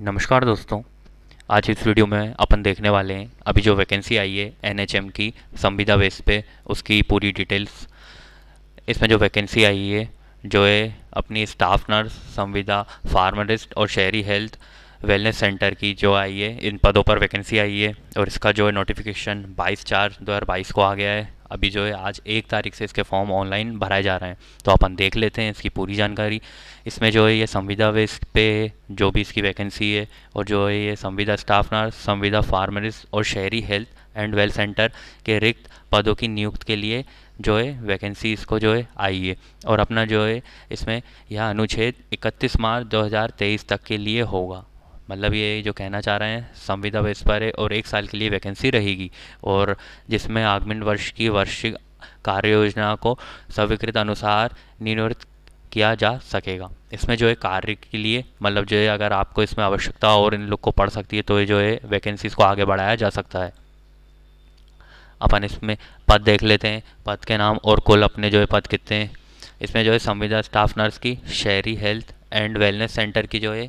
नमस्कार दोस्तों आज इस वीडियो में अपन देखने वाले हैं अभी जो वैकेंसी आई है एनएचएम की संविदा बेस पे उसकी पूरी डिटेल्स इसमें जो वैकेंसी आई है जो है अपनी स्टाफ नर्स संविदा फार्मासिस्ट और शहरी हेल्थ वेलनेस सेंटर की जो आई है इन पदों पर वैकेंसी आई है और इसका जो है नोटिफिकेशन बाईस चार दो को आ गया है अभी जो है आज एक तारीख से इसके फॉर्म ऑनलाइन भराए जा रहे हैं तो अपन देख लेते हैं इसकी पूरी जानकारी इसमें जो है ये संविदा वेस्ट पे जो भी इसकी वैकेंसी है और जो है ये संविदा स्टाफ नर्स संविदा फार्मरिस्ट और शहरी हेल्थ एंड वेल सेंटर के रिक्त पदों की नियुक्त के लिए जो है वैकेंसी इसको जो है आई है और अपना जो है इसमें यह अनुच्छेद 31 मार्च 2023 तक के लिए होगा मतलब ये जो कहना चाह रहे हैं संविदा बेस पर है और एक साल के लिए वैकेंसी रहेगी और जिसमें आगमिन वर्ष की वार्षिक कार्य योजना को स्वीकृत अनुसार निर्वृत्त किया जा सकेगा इसमें जो है कार्य के लिए मतलब जो है अगर आपको इसमें आवश्यकता और इन लोग को पढ़ सकती है तो ये जो है वैकेंसीज को आगे बढ़ाया जा सकता है अपन इसमें पद देख लेते हैं पद के नाम और कुल अपने जो है पद कितने हैं इसमें जो है संविदा स्टाफ नर्स की शहरी हेल्थ एंड वेलनेस सेंटर की जो है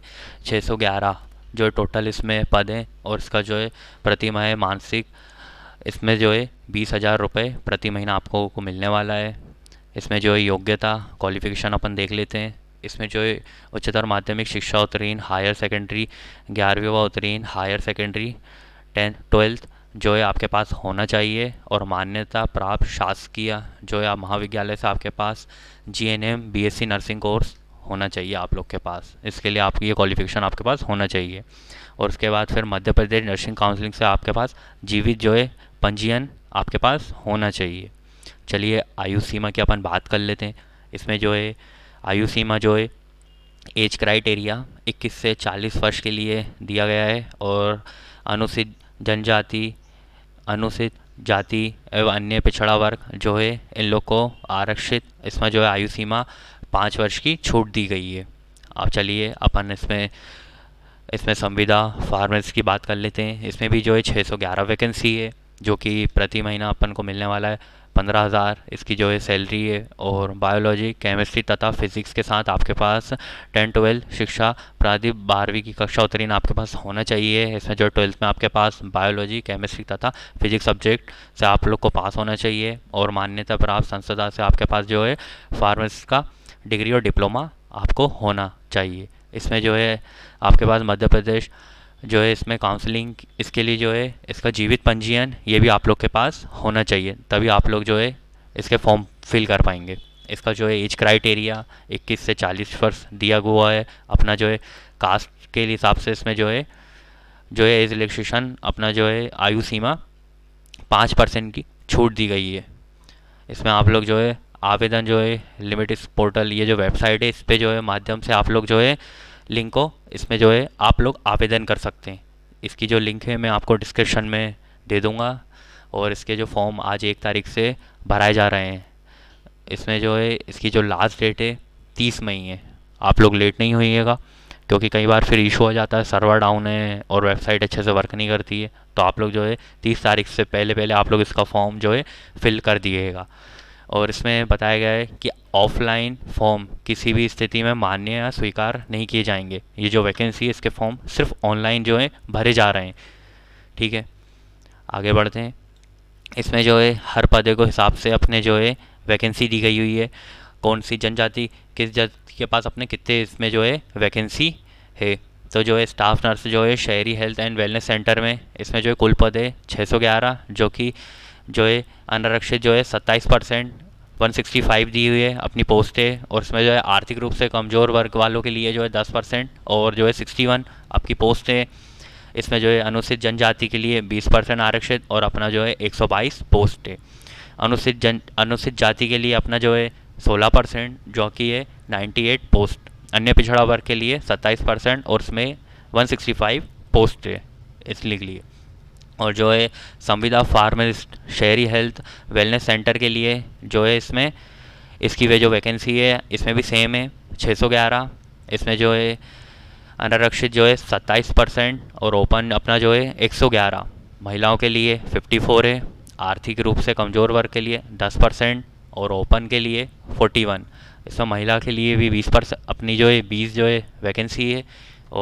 611 जो टोटल इसमें पद हैं और इसका जो है प्रति माह मानसिक इसमें जो है बीस हज़ार रुपये प्रति महीना आपको को मिलने वाला है इसमें जो है योग्यता क्वालिफिकेशन अपन देख लेते हैं इसमें जो है उच्चतर माध्यमिक शिक्षा उत्तीर्ण हायर सेकेंडरी ग्यारहवीं व उत्तीर्ण हायर सेकेंडरी टेंथ ट्वेल्थ जो है आपके पास होना चाहिए और मान्यता प्राप्त शासकीय जो है आप महाविद्यालय से आपके पास G N M B S C nursing course होना चाहिए आप लोग के पास इसके लिए आपकी ये क्वालिफिकेशन आपके पास होना चाहिए और उसके बाद फिर मध्य प्रदेश नर्सिंग काउंसिलिंग से आपके पास जीवित जो है पंजीयन आपके पास होना चाहिए चलिए आयु सीमा की अपन बात कर लेते हैं इसमें जो है आयु सीमा जो है एज क्राइटेरिया 21 से 40 वर्ष के लिए दिया गया है और अनुसूचित जनजाति अनुसूचित जाति एवं अन्य पिछड़ा वर्ग जो है इन लोग को आरक्षित इसमें जो है आयु सीमा पाँच वर्ष की छूट दी गई है अब चलिए अपन इसमें इसमें संविदा फार्मेस की बात कर लेते हैं इसमें भी जो है 611 वैकेंसी है जो कि प्रति महीना अपन को मिलने वाला है पंद्रह हज़ार इसकी जो है सैलरी है और बायोलॉजी केमिस्ट्री तथा फिजिक्स के साथ आपके पास टेन ट्वेल्थ शिक्षा प्राधिक बारहवीं की कक्षा उत्तीर्ण आपके पास होना चाहिए इसमें जो ट्वेल्थ में आपके पास बायोलॉजी केमिस्ट्री तथा फिजिक्स सब्जेक्ट से आप लोग को पास होना चाहिए और मान्यता प्राप्त संस्था से आपके पास जो है फार्मेस का डिग्री और डिप्लोमा आपको होना चाहिए इसमें जो है आपके पास मध्य प्रदेश जो है इसमें काउंसलिंग इसके लिए जो है इसका जीवित पंजीयन ये भी आप लोग के पास होना चाहिए तभी आप लोग जो है इसके फॉर्म फिल कर पाएंगे इसका जो है एज क्राइटेरिया 21 से 40 वर्ष दिया हुआ है अपना जो है कास्ट के हिसाब से इसमें जो है जो है एज रिलेक्सेशन अपना जो है आयु सीमा पाँच परसेंट की छूट दी गई है इसमें आप लोग जो है आवेदन जो है लिमिट इस पोर्टल ये जो वेबसाइट है इस पर जो है माध्यम से आप लोग जो है लिंक को इसमें जो है आप लोग आवेदन कर सकते हैं इसकी जो लिंक है मैं आपको डिस्क्रिप्शन में दे दूँगा और इसके जो फॉर्म आज एक तारीख से भराए जा रहे हैं इसमें जो है इसकी जो लास्ट डेट है तीस मई है आप लोग लेट नहीं होइएगा क्योंकि कई बार फिर इशू हो जाता है सर्वर डाउन है और वेबसाइट अच्छे से वर्क नहीं करती है तो आप लोग जो है तीस तारीख से पहले पहले आप लोग इसका फॉर्म जो है फिल कर दिएगा और इसमें बताया गया है कि ऑफलाइन फॉर्म किसी भी स्थिति में मान्य या स्वीकार नहीं किए जाएंगे ये जो वैकेंसी है इसके फॉर्म सिर्फ ऑनलाइन जो है भरे जा रहे हैं ठीक है आगे बढ़ते हैं इसमें जो है हर पदे को हिसाब से अपने जो है वैकेंसी दी गई हुई है कौन सी जनजाति किस जाति के पास अपने कितने इसमें जो है वैकेंसी है तो जो है स्टाफ नर्स जो है शहरी हेल्थ एंड वेलनेस सेंटर में इसमें जो है कुल पद है छः जो कि जो है अनारक्षित जो है सत्ताईस परसेंट वन सिक्सटी फाइव दी हुई है अपनी पोस्टें और उसमें जो है आर्थिक रूप से कमज़ोर वर्ग वालों के लिए जो है दस परसेंट और जो है सिक्सटी वन आपकी पोस्टें इसमें जो है अनुसूचित जनजाति के लिए बीस परसेंट आरक्षित और अपना जो है एक सौ बाईस पोस्ट है अनुसूचित जन अनुसूचित जाति के लिए अपना जो है सोलह परसेंट जो कि है नाइन्टी एट पोस्ट अन्य पिछड़ा वर्ग के लिए सत्ताईस परसेंट और उसमें वन सिक्सटी फाइव पोस्ट है इसलिए और जो है संविदा फार्मेस्ट शहरी हेल्थ वेलनेस सेंटर के लिए जो है इसमें इसकी वे जो वैकेंसी है इसमें भी सेम है 611 इसमें जो है अनारक्षित जो है सत्ताईस परसेंट और ओपन अपना जो है 111 महिलाओं के लिए 54 है आर्थिक रूप से कमज़ोर वर्ग के लिए 10 परसेंट और ओपन के लिए 41 इसमें महिला के लिए भी 20 परसेंट अपनी जो है 20 जो है वैकेंसी है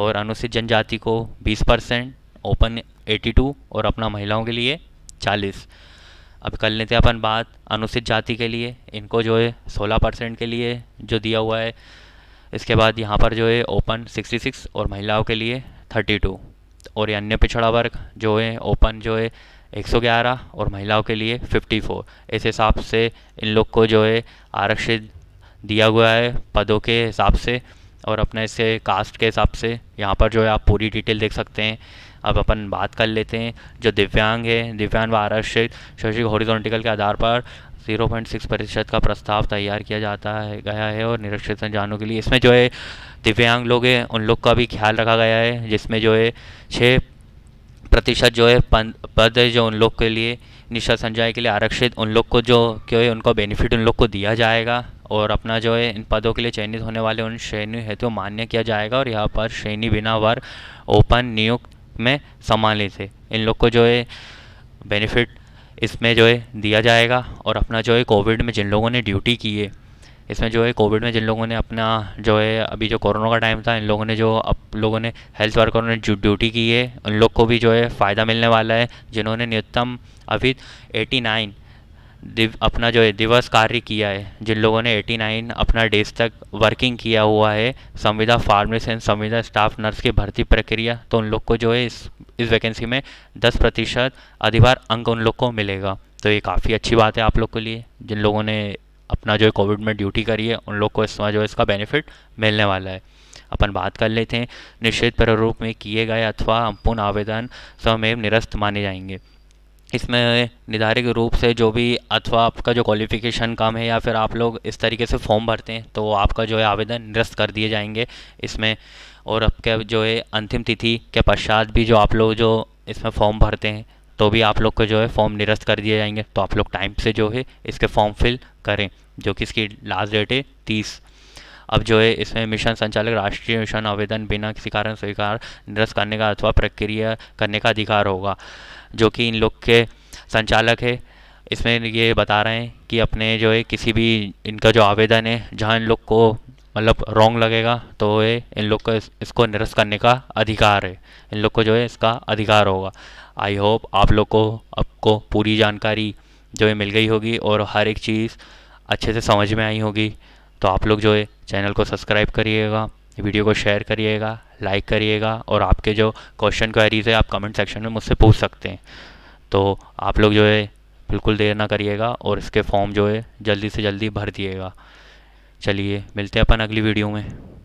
और अनुसूचित जनजाति को 20 परसेंट ओपन 82 और अपना महिलाओं के लिए 40 अब कर लेते हैं अपन बात अनुसूचित जाति के लिए इनको जो है 16 परसेंट के लिए जो दिया हुआ है इसके बाद यहाँ पर जो है ओपन 66 और महिलाओं के लिए 32 और ये अन्य पिछड़ा वर्ग जो है ओपन जो है 111 और महिलाओं के लिए 54 इस हिसाब से इन लोग को जो है आरक्षित दिया हुआ है पदों के हिसाब से और अपने से कास्ट के हिसाब से यहाँ पर जो है आप पूरी डिटेल देख सकते हैं अब अपन बात कर लेते हैं जो दिव्यांग है दिव्यांग व आरक्षित शैक्षिक हॉरिजोनटिकल के आधार पर 0.6 प्रतिशत का प्रस्ताव तैयार किया जाता है गया है और निरक्षित संजानों के लिए इसमें जो है दिव्यांग लोग हैं उन लोग का भी ख्याल रखा गया है जिसमें जो है छः प्रतिशत जो है पद जो उन लोग के लिए निशा संजय के लिए आरक्षित उन लोग को जो क्यों है उनको बेनिफिट उन लोग को दिया जाएगा और अपना जो है इन पदों के लिए चयनित होने वाले उन श्रेणी हेतु मान्य किया जाएगा और यहाँ पर श्रेणी बिना वर ओपन नियुक्त में सम्मानित है इन लोग को जो है बेनिफिट इसमें जो है दिया जाएगा और अपना जो है कोविड में जिन लोगों ने ड्यूटी की है इसमें जो है कोविड में जिन लोगों ने अपना जो है अभी जो कोरोना का टाइम था इन लोगों ने जो अब लोगों ने हेल्थ वर्करों ने जो ड्यूटी की है उन लोग को भी जो है फ़ायदा मिलने वाला है जिन्होंने न्यूनतम अभी एटी नाइन दिव, अपना जो है दिवस कार्य किया है जिन लोगों ने 89 अपना डेज तक वर्किंग किया हुआ है संविदा फार्मेस एंड संविदा स्टाफ नर्स की भर्ती प्रक्रिया तो उन लोग को जो है इस इस वैकेंसी में 10 प्रतिशत अधिभार अंक उन लोग को मिलेगा तो ये काफ़ी अच्छी बात है आप लोग के लिए जिन लोगों ने अपना जो है कोविड में ड्यूटी करी है उन लोग को इसमें जो है इसका बेनिफिट मिलने वाला है अपन बात कर लेते हैं निश्चित प्ररूप में किए गए अथवा अपूर्ण आवेदन स्वमेव निरस्त माने जाएंगे इसमें निर्धारित रूप से जो भी अथवा आपका जो क्वालिफ़िकेशन कम है या फिर आप लोग इस तरीके से फॉर्म भरते हैं तो आपका जो है आवेदन निरस्त कर दिए जाएंगे इसमें और आपके जो है अंतिम तिथि के पश्चात भी जो आप लोग जो इसमें फॉर्म भरते हैं तो भी आप लोग को जो है फॉर्म निरस्त कर दिए जाएंगे तो आप लोग टाइम से जो है इसके फॉर्म फिल करें जो कि इसकी लास्ट डेट है तीस अब जो है इसमें मिशन संचालक राष्ट्रीय मिशन आवेदन बिना किसी कारण स्वीकार निरस्त करने का अथवा प्रक्रिया करने का अधिकार होगा जो कि इन लोग के संचालक है इसमें ये बता रहे हैं कि अपने जो है किसी भी इनका जो आवेदन है जहाँ इन लोग को मतलब रॉन्ग लगेगा तो ये इन लोग को इस, इसको निरस्त करने का अधिकार है इन लोग को जो है इसका अधिकार होगा आई होप आप लोग को आपको पूरी जानकारी जो है मिल गई होगी और हर एक चीज़ अच्छे से समझ में आई होगी तो आप लोग जो है चैनल को सब्सक्राइब करिएगा वीडियो को शेयर करिएगा लाइक करिएगा और आपके जो क्वेश्चन क्वेरीज है आप कमेंट सेक्शन में मुझसे पूछ सकते हैं तो आप लोग जो है बिल्कुल देर ना करिएगा और इसके फॉर्म जो है जल्दी से जल्दी भर दिएगा चलिए मिलते हैं अपन अगली वीडियो में